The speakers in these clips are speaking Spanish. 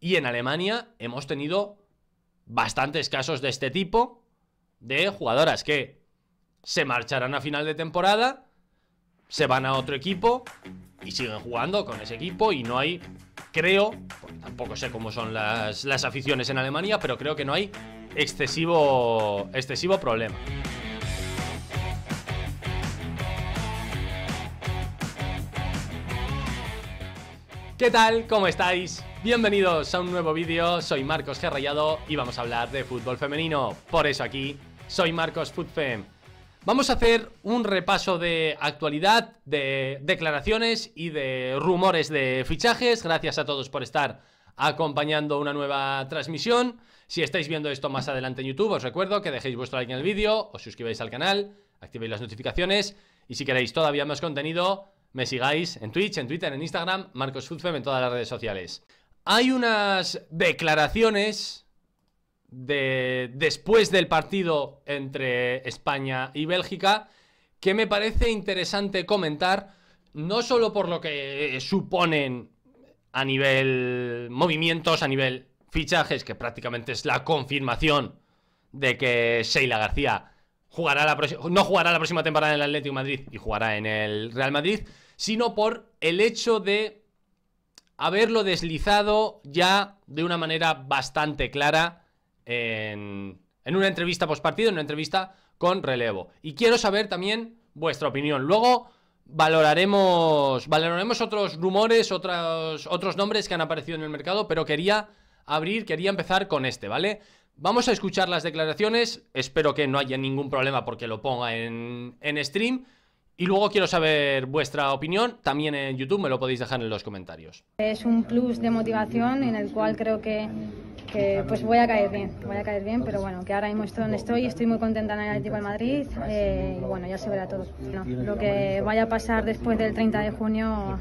Y en Alemania hemos tenido bastantes casos de este tipo, de jugadoras que se marcharán a final de temporada, se van a otro equipo y siguen jugando con ese equipo y no hay, creo, tampoco sé cómo son las, las aficiones en Alemania, pero creo que no hay excesivo, excesivo problema. ¿Qué tal? ¿Cómo estáis? Bienvenidos a un nuevo vídeo, soy Marcos Gerrayado y vamos a hablar de fútbol femenino. Por eso aquí, soy Marcos FootFem. Vamos a hacer un repaso de actualidad, de declaraciones y de rumores de fichajes. Gracias a todos por estar acompañando una nueva transmisión. Si estáis viendo esto más adelante en YouTube, os recuerdo que dejéis vuestro like en el vídeo, os suscribáis al canal, activéis las notificaciones y si queréis todavía más contenido, me sigáis en Twitch, en Twitter, en Instagram, Marcos Futfem en todas las redes sociales. Hay unas declaraciones de después del partido entre España y Bélgica que me parece interesante comentar, no solo por lo que eh, suponen a nivel movimientos, a nivel fichajes, que prácticamente es la confirmación de que Sheila García jugará no jugará la próxima temporada en el Atlético Madrid y jugará en el Real Madrid, sino por el hecho de haberlo deslizado ya de una manera bastante clara en, una entrevista postpartido, en una entrevista con relevo. Y quiero saber también vuestra opinión. Luego valoraremos, valoraremos otros rumores, otros, otros nombres que han aparecido en el mercado, pero quería abrir, quería empezar con este, ¿vale? Vamos a escuchar las declaraciones, espero que no haya ningún problema porque lo ponga en, en stream y luego quiero saber vuestra opinión, también en YouTube me lo podéis dejar en los comentarios. Es un plus de motivación en el cual creo que, pues voy a caer bien, voy a caer bien, pero bueno, que ahora mismo estoy donde estoy, estoy muy contenta en el equipo de Madrid eh, y bueno, ya se verá todo. lo que vaya a pasar después del 30 de junio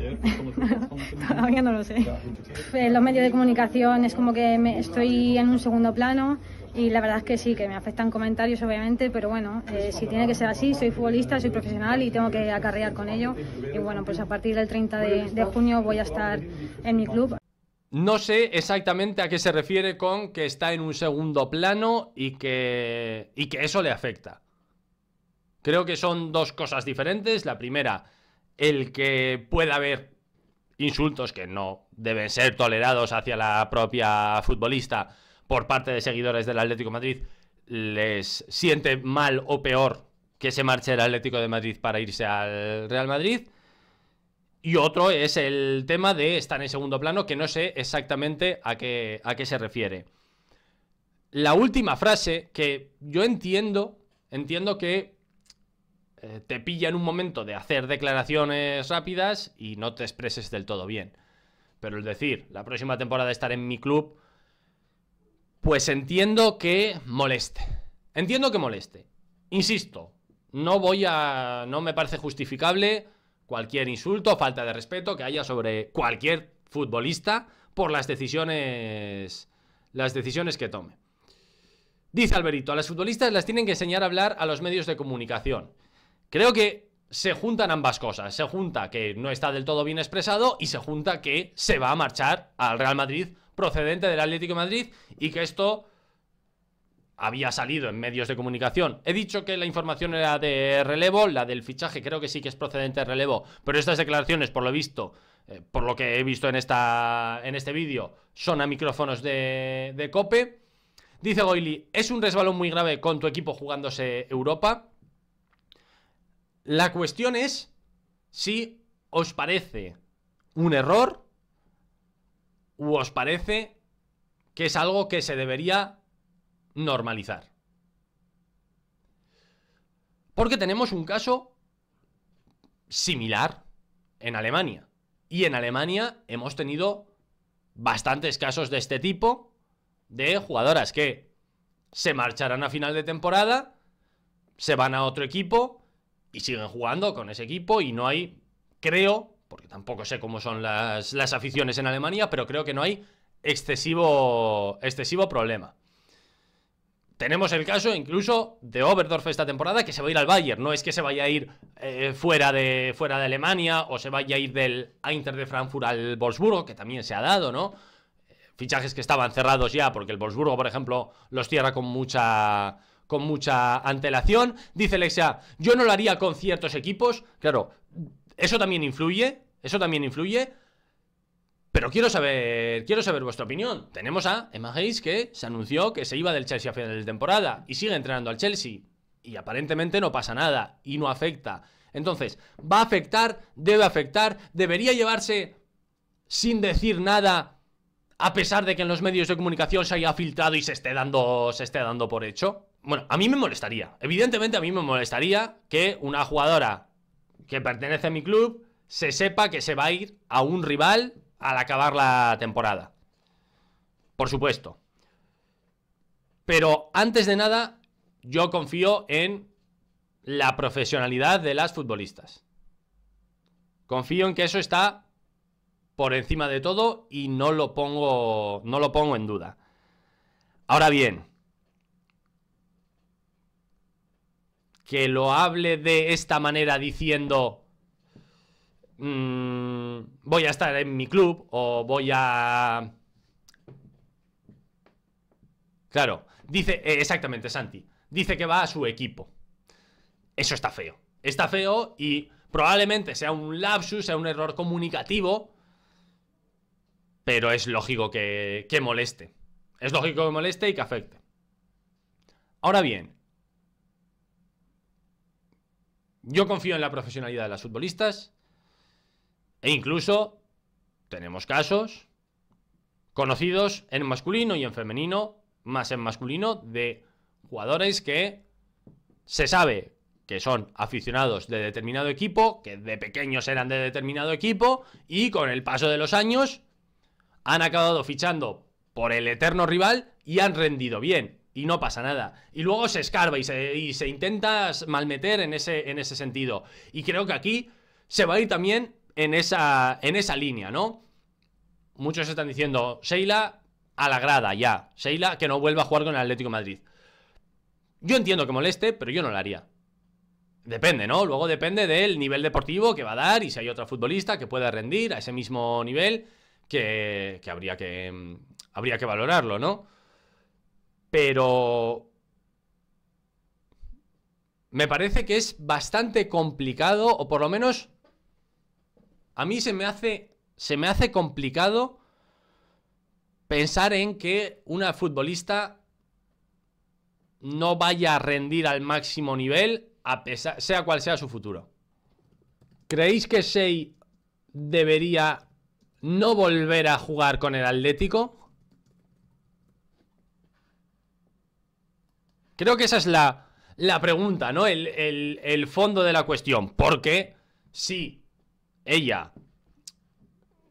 todavía no lo sé. En eh, los medios de comunicación es como que estoy en un segundo plano y la verdad es que sí, que me afectan comentarios obviamente, pero bueno, eh, si tiene que ser así, soy futbolista, soy profesional y tengo que acarrear con ello. Y bueno, pues a partir del 30 de, junio voy a estar en mi club. No sé exactamente a qué se refiere con que está en un segundo plano y que, y que eso le afecta. Creo que son dos cosas diferentes. La primera, el que pueda haber insultos que no deben ser tolerados hacia la propia futbolista por parte de seguidores del Atlético Madrid les siente mal o peor que se marche el Atlético de Madrid para irse al Real Madrid. Y otro es el tema de estar en segundo plano, que no sé exactamente a qué, a qué se refiere. La última frase que yo entiendo, entiendo que eh, te pilla en un momento de hacer declaraciones rápidas y no te expreses del todo bien. Pero el decir, la próxima temporada estar en mi club, pues entiendo que moleste. Entiendo que moleste. Insisto, no voy a... No me parece justificable cualquier insulto, o falta de respeto que haya sobre cualquier futbolista por las decisiones... Las decisiones que tome. Dice Alberito, a las futbolistas las tienen que enseñar a hablar a los medios de comunicación. Creo que se juntan ambas cosas. Se junta que no está del todo bien expresado y se junta que se va a marchar al Real Madrid procedente del Atlético de Madrid y que esto había salido en medios de comunicación. He dicho que la información era de relevo, la del fichaje creo que sí que es procedente de relevo, pero estas declaraciones, por lo visto, eh, por lo que he visto en, esta, en este vídeo, son a micrófonos de, de cope. Dice Goili, es un resbalón muy grave con tu equipo jugándose Europa. La cuestión es si os parece un error ¿O os parece que es algo que se debería normalizar? Porque tenemos un caso similar en Alemania. Y en Alemania hemos tenido bastantes casos de este tipo, de jugadoras que se marcharán a final de temporada, se van a otro equipo y siguen jugando con ese equipo y no hay, creo, porque tampoco sé cómo son las, aficiones en Alemania, pero creo que no hay excesivo, excesivo problema. Tenemos el caso incluso de Oberdorf esta temporada que se va a ir al Bayern. No es que se vaya a ir eh, fuera, de, fuera de Alemania o se vaya a ir del Inter de Frankfurt al Wolfsburgo, que también se ha dado, ¿no? Fichajes que estaban cerrados ya porque el Wolfsburgo, por ejemplo, los cierra con mucha, con mucha antelación. Dice Alexia: yo no lo haría con ciertos equipos. Claro, eso también influye, eso también influye. Pero quiero saber, quiero saber vuestra opinión. Tenemos a Emma Hayes que se anunció que se iba del Chelsea a final de temporada y sigue entrenando al Chelsea. Y aparentemente no pasa nada y no afecta. Entonces, ¿va a afectar? ¿Debe afectar? ¿Debería llevarse sin decir nada a pesar de que en los medios de comunicación se haya filtrado y se esté dando, se esté dando por hecho? Bueno, a mí me molestaría. Evidentemente a mí me molestaría que una jugadora que pertenece a mi club se sepa que se va a ir a un rival al acabar la temporada. Por supuesto. Pero antes de nada, yo confío en la profesionalidad de las futbolistas. Confío en que eso está por encima de todo y no lo pongo no lo pongo en duda. Ahora bien, que lo hable de esta manera diciendo mm, voy a estar en mi club o voy a... Claro, dice eh, exactamente Santi, dice que va a su equipo. Eso está feo. Está feo y probablemente sea un lapsus, sea un error comunicativo, pero es lógico que, que moleste. Es lógico que moleste y que afecte. Ahora bien, Yo confío en la profesionalidad de las futbolistas e incluso tenemos casos conocidos en masculino y en femenino, más en masculino, de jugadores que se sabe que son aficionados de determinado equipo, que de pequeños eran de determinado equipo y con el paso de los años han acabado fichando por el eterno rival y han rendido bien y no pasa nada. Y luego se escarba y se, intenta malmeter en ese, en ese sentido. Y creo que aquí se va a ir también en esa, en esa línea, ¿no? Muchos están diciendo, Sheila a la grada ya. Sheila que no vuelva a jugar con el Atlético Madrid. Yo entiendo que moleste, pero yo no lo haría. Depende, ¿no? Luego depende del nivel deportivo que va a dar y si hay otra futbolista que pueda rendir a ese mismo nivel que, que habría que mm, habría que valorarlo, ¿no? pero me parece que es bastante complicado, o por lo menos a mí se me hace, se me hace complicado pensar en que una futbolista no vaya a rendir al máximo nivel, a pesar, sea cual sea su futuro. ¿Creéis que Sei debería no volver a jugar con el Atlético? Creo que esa es la, pregunta, ¿no? El, fondo de la cuestión. Porque si ella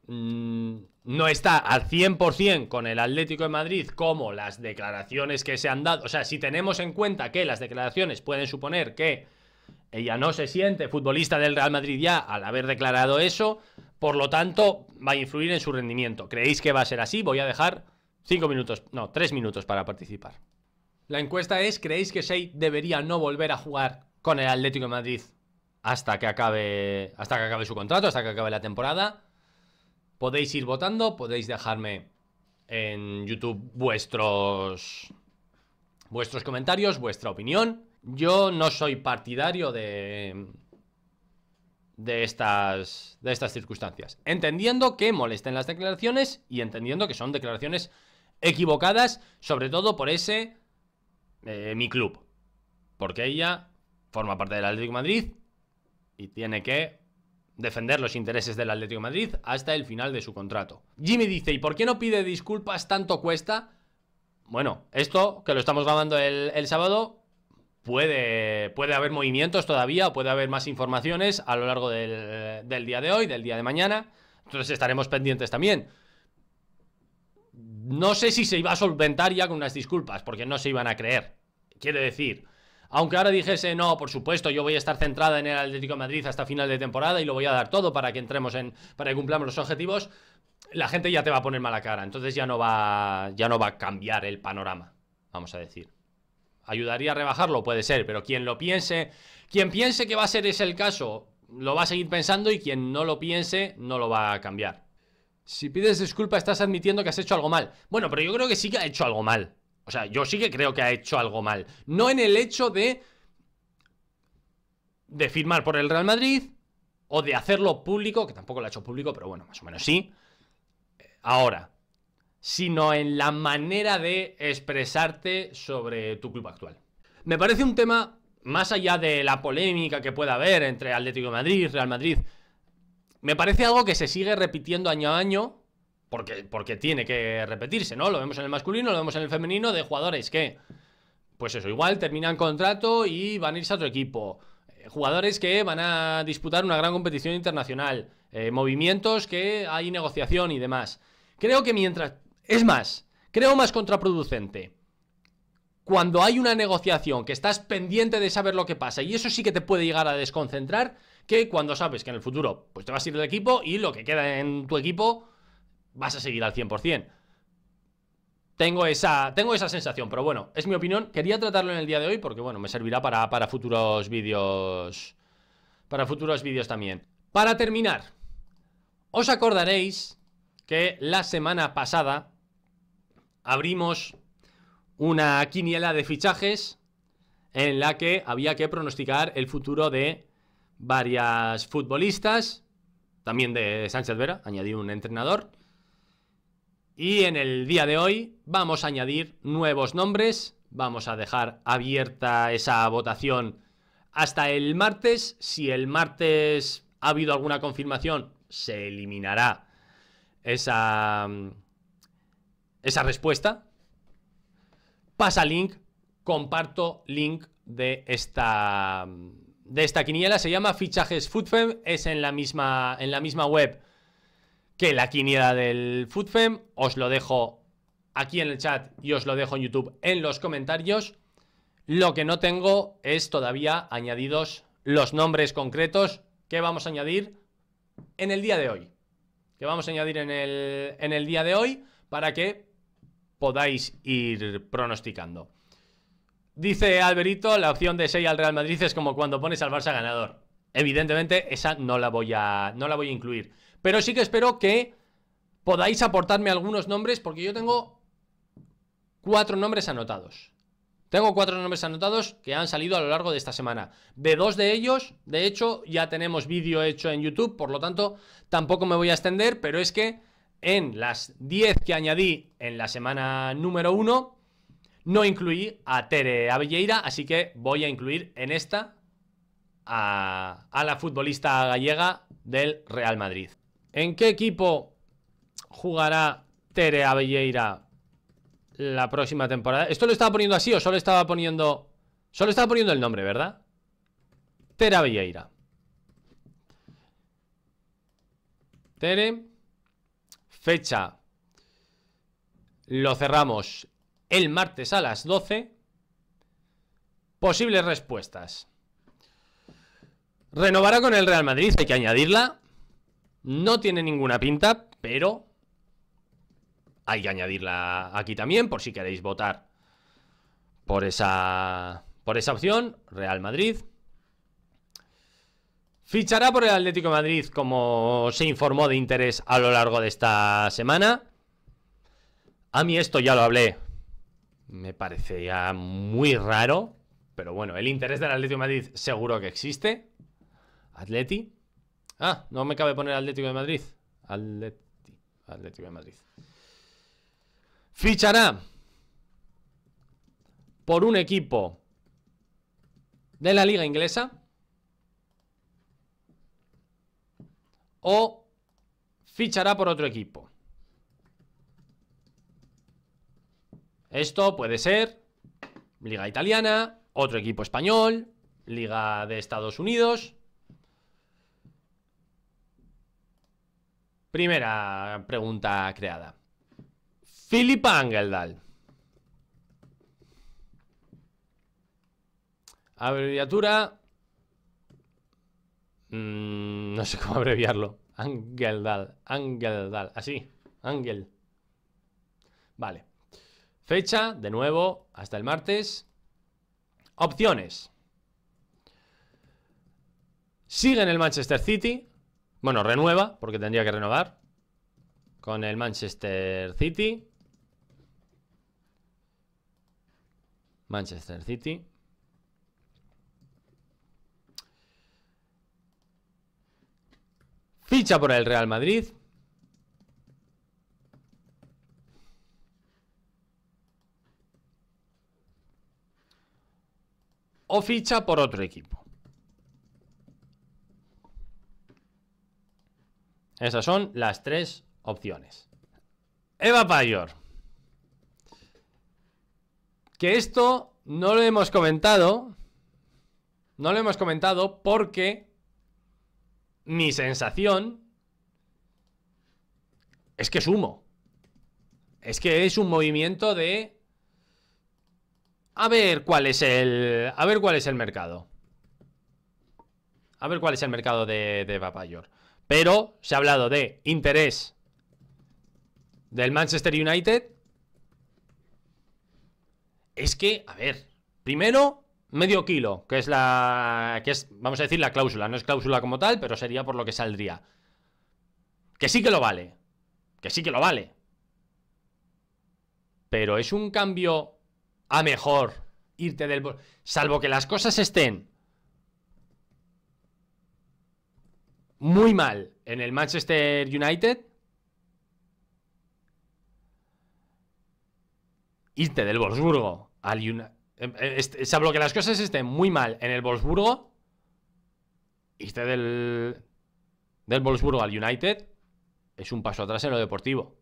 mm, no está al 100% con el Atlético de Madrid como las declaraciones que se han dado, o sea, si tenemos en cuenta que las declaraciones pueden suponer que ella no se siente futbolista del Real Madrid ya al haber declarado eso, por lo tanto va a influir en su rendimiento. ¿Creéis que va a ser así? Voy a dejar cinco minutos, no, tres minutos para participar. La encuesta es, ¿creéis que Shea debería no volver a jugar con el Atlético de Madrid hasta que acabe, hasta que acabe su contrato, hasta que acabe la temporada? Podéis ir votando, podéis dejarme en YouTube vuestros, vuestros comentarios, vuestra opinión. Yo no soy partidario de, de, estas, de estas circunstancias. Entendiendo que molesten las declaraciones y entendiendo que son declaraciones equivocadas, sobre todo por ese eh, mi club. Porque ella forma parte del Atlético Madrid y tiene que defender los intereses del Atlético Madrid hasta el final de su contrato. Jimmy dice, ¿y por qué no pide disculpas tanto cuesta? Bueno, esto que lo estamos grabando el, sábado, puede, puede haber movimientos todavía, puede haber más informaciones a lo largo del, del día de hoy, del día de mañana. Entonces estaremos pendientes también no sé si se iba a solventar ya con unas disculpas, porque no se iban a creer. Quiere decir, aunque ahora dijese, no, por supuesto, yo voy a estar centrada en el Atlético de Madrid hasta final de temporada y lo voy a dar todo para que entremos en, para que cumplamos los objetivos, la gente ya te va a poner mala cara, entonces ya no va, ya no va a cambiar el panorama, vamos a decir. ¿Ayudaría a rebajarlo? Puede ser, pero quien lo piense, quien piense que va a ser ese el caso, lo va a seguir pensando y quien no lo piense, no lo va a cambiar. Si pides disculpa estás admitiendo que has hecho algo mal. Bueno, pero yo creo que sí que ha hecho algo mal. O sea, yo sí que creo que ha hecho algo mal. No en el hecho de... De firmar por el Real Madrid. O de hacerlo público, que tampoco lo ha hecho público, pero bueno, más o menos sí. Ahora. Sino en la manera de expresarte sobre tu club actual. Me parece un tema, más allá de la polémica que pueda haber entre Atlético de Madrid, Real Madrid, me parece algo que se sigue repitiendo año a año, porque, porque tiene que repetirse, ¿no? Lo vemos en el masculino, lo vemos en el femenino, de jugadores que, pues eso, igual terminan contrato y van a irse a otro equipo. Eh, jugadores que van a disputar una gran competición internacional, eh, movimientos que hay negociación y demás. Creo que mientras... Es más, creo más contraproducente cuando hay una negociación que estás pendiente de saber lo que pasa y eso sí que te puede llegar a desconcentrar que cuando sabes que en el futuro pues te vas a ir del equipo y lo que queda en tu equipo vas a seguir al 100%. Tengo esa, tengo esa sensación, pero bueno, es mi opinión. Quería tratarlo en el día de hoy porque, bueno, me servirá para, para futuros vídeos. Para futuros vídeos también. Para terminar, os acordaréis que la semana pasada abrimos una quiniela de fichajes en la que había que pronosticar el futuro de varias futbolistas, también de Sánchez Vera, añadí un entrenador. Y en el día de hoy vamos a añadir nuevos nombres, vamos a dejar abierta esa votación hasta el martes. Si el martes ha habido alguna confirmación, se eliminará esa, esa respuesta. Pasa link, comparto link de esta de esta quiniela se llama Fichajes Foodfem, es en la misma, en la misma web que la quiniela del Foodfem, Os lo dejo aquí en el chat y os lo dejo en YouTube en los comentarios. Lo que no tengo es todavía añadidos los nombres concretos que vamos a añadir en el día de hoy. Que vamos a añadir en el, en el día de hoy para que podáis ir pronosticando. Dice Alberito, la opción de 6 al Real Madrid es como cuando pones al Barça ganador. Evidentemente, esa no la voy a, no la voy a incluir. Pero sí que espero que podáis aportarme algunos nombres porque yo tengo cuatro nombres anotados. Tengo cuatro nombres anotados que han salido a lo largo de esta semana. De dos de ellos, de hecho, ya tenemos vídeo hecho en YouTube, por lo tanto, tampoco me voy a extender, pero es que en las 10 que añadí en la semana número 1, no incluí a Tere Avelleira, así que voy a incluir en esta a, la futbolista gallega del Real Madrid. ¿En qué equipo jugará Tere Avelleira la próxima temporada? ¿Esto lo estaba poniendo así o solo estaba poniendo... Solo estaba poniendo el nombre, ¿verdad? Tere Avelleira. Tere. Fecha. Lo cerramos el martes a las 12 posibles respuestas. Renovará con el Real Madrid, hay que añadirla. No tiene ninguna pinta, pero hay que añadirla aquí también por si queréis votar por esa por esa opción, Real Madrid. Fichará por el Atlético Madrid como se informó de interés a lo largo de esta semana. A mí esto ya lo hablé me ya muy raro. Pero bueno, el interés del Atlético de Madrid seguro que existe. Atleti. Ah, no me cabe poner Atlético de Madrid. Atleti. Atlético de Madrid. Fichará por un equipo de la liga inglesa o fichará por otro equipo. Esto puede ser Liga Italiana, otro equipo español, Liga de Estados Unidos. Primera pregunta creada. Filipa Angeldal. Abreviatura. Mm, no sé cómo abreviarlo. Angeldal. Angeldal. Así. Angel. Vale. Fecha, de nuevo, hasta el martes. Opciones. Sigue en el Manchester City. Bueno, renueva, porque tendría que renovar. Con el Manchester City. Manchester City. Ficha por el Real Madrid. o ficha por otro equipo. Esas son las tres opciones. Eva Payor. Que esto no lo hemos comentado. No lo hemos comentado porque mi sensación es que sumo. Es que es un movimiento de a ver cuál es el. A ver cuál es el mercado. A ver cuál es el mercado de, de Vapayor. Pero se ha hablado de interés del Manchester United. Es que, a ver, primero, medio kilo, que es la. que es, vamos a decir, la cláusula. No es cláusula como tal, pero sería por lo que saldría. Que sí que lo vale. Que sí que lo vale. Pero es un cambio a mejor. Irte del... Salvo que las cosas estén muy mal en el Manchester United, irte del Wolfsburgo al United. Em, eh, salvo que las cosas estén muy mal en el Wolfsburgo, irte del, del Wolfsburgo al United es un paso atrás en lo deportivo.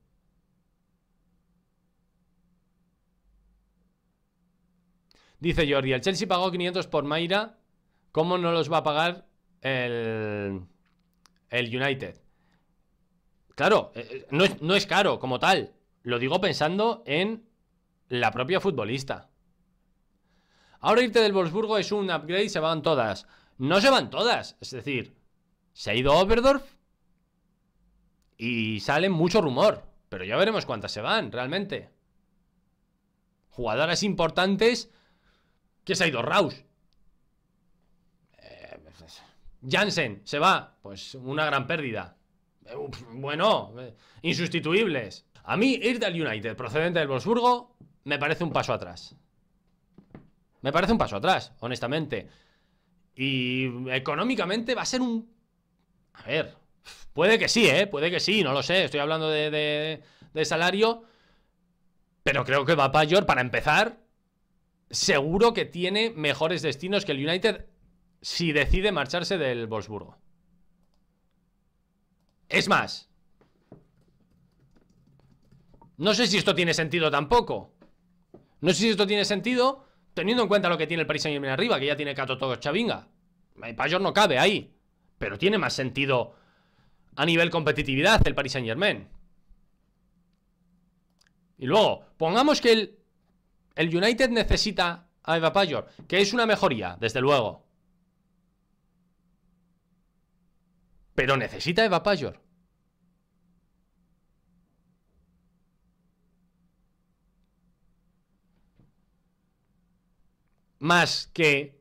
Dice Jordi, el Chelsea pagó 500 por Mayra, ¿cómo no los va a pagar el, el United? Claro, eh, eh, no es, no es caro como tal. Lo digo pensando en la propia futbolista. Ahora irte del Wolfsburgo es un upgrade, se van todas. No se van todas, es decir, se ha ido Oberdorf y sale mucho rumor, pero ya veremos cuántas se van realmente. Jugadoras importantes ¿Quién se ha ido? Raus. Eh, pues Jansen, se va. Pues una gran pérdida. Eh, bueno, eh, insustituibles. A mí ir del United procedente del Wolfsburgo me parece un paso atrás. Me parece un paso atrás, honestamente. Y económicamente va a ser un... A ver, puede que sí, ¿eh? Puede que sí, no lo sé. Estoy hablando de, de salario. Pero creo que va para York, para empezar, seguro que tiene mejores destinos que el United si decide marcharse del Wolfsburgo. Es más, no sé si esto tiene sentido tampoco. No sé si esto tiene sentido teniendo en cuenta lo que tiene el Paris Saint Germain arriba, que ya tiene Cato todo Chavinga. Payor no cabe ahí, pero tiene más sentido a nivel competitividad el Paris Saint Germain. Y luego, pongamos que el el United necesita a Eva que es una mejoría, desde luego. Pero necesita a Eva Más que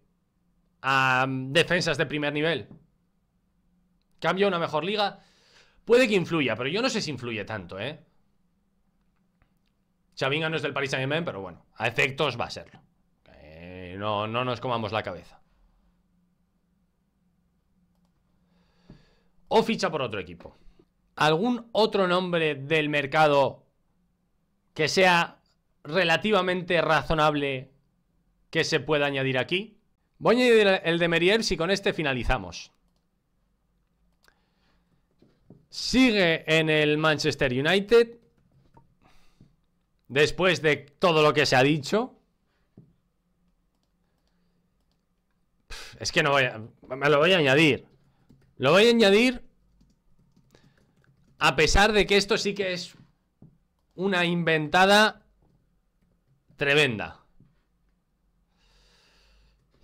a mm, defensas de primer nivel. Cambia una mejor liga. Puede que influya, pero yo no sé si influye tanto, ¿eh? Chavinga no es del Paris Saint-Germain, pero bueno, a efectos va a serlo. no, no nos comamos la cabeza. O ficha por otro equipo. ¿Algún otro nombre del mercado que sea relativamente razonable que se pueda añadir aquí? Voy a añadir el de Merier si con este finalizamos. Sigue en el Manchester United. Después de todo lo que se ha dicho. Es que no voy a... Me lo voy a añadir. Lo voy a añadir... A pesar de que esto sí que es una inventada tremenda.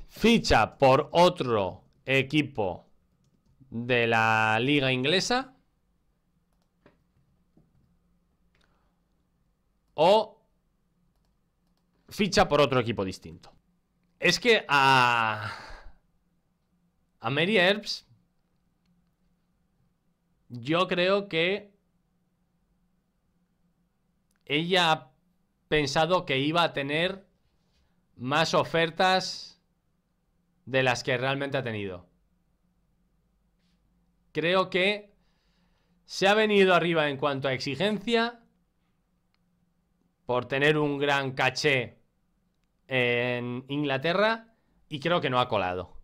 Ficha por otro equipo de la liga inglesa o ficha por otro equipo distinto. Es que a, a Mary Herbs yo creo que ella ha pensado que iba a tener más ofertas de las que realmente ha tenido. Creo que se ha venido arriba en cuanto a exigencia por tener un gran caché en Inglaterra y creo que no ha colado.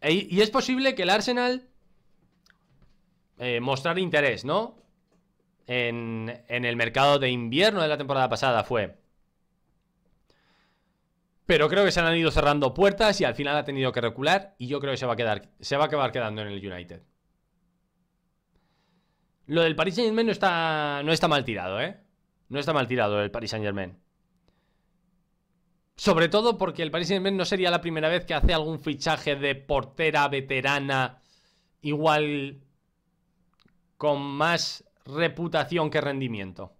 E, y es posible que el Arsenal eh, mostrar interés, ¿no? En, el mercado de invierno de la temporada pasada fue. Pero creo que se han ido cerrando puertas y al final ha tenido que recular y yo creo que se va a quedar, se va a acabar quedando en el United. Lo del Paris Saint-Germain está, no está mal tirado, ¿eh? No está mal tirado el Paris Saint Germain. Sobre todo porque el Paris Saint Germain no sería la primera vez que hace algún fichaje de portera veterana, igual con más reputación que rendimiento.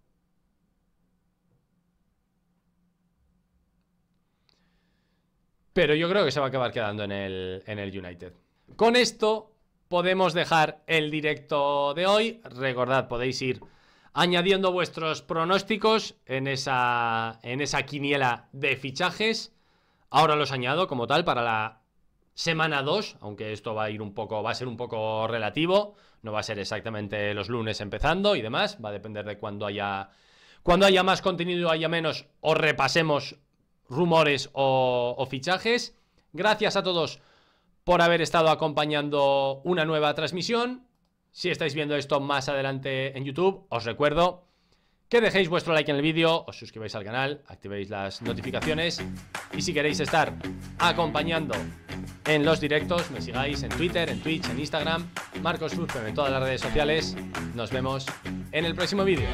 Pero yo creo que se va a acabar quedando en el, en el United. Con esto podemos dejar el directo de hoy. Recordad, podéis ir añadiendo vuestros pronósticos en esa, en esa quiniela de fichajes. Ahora los añado como tal para la semana 2, aunque esto va a ir un poco, va a ser un poco relativo, no va a ser exactamente los lunes empezando y demás, va a depender de cuando haya cuando haya más contenido, haya menos, o repasemos rumores o fichajes. Gracias a todos por haber estado acompañando una nueva transmisión. Si estáis viendo esto más adelante en YouTube, os recuerdo que dejéis vuestro like en el vídeo, os suscribáis al canal, activéis las notificaciones y si queréis estar acompañando en los directos, me sigáis en Twitter, en Twitch, en Instagram, Marcos Surfen en todas las redes sociales. Nos vemos en el próximo vídeo.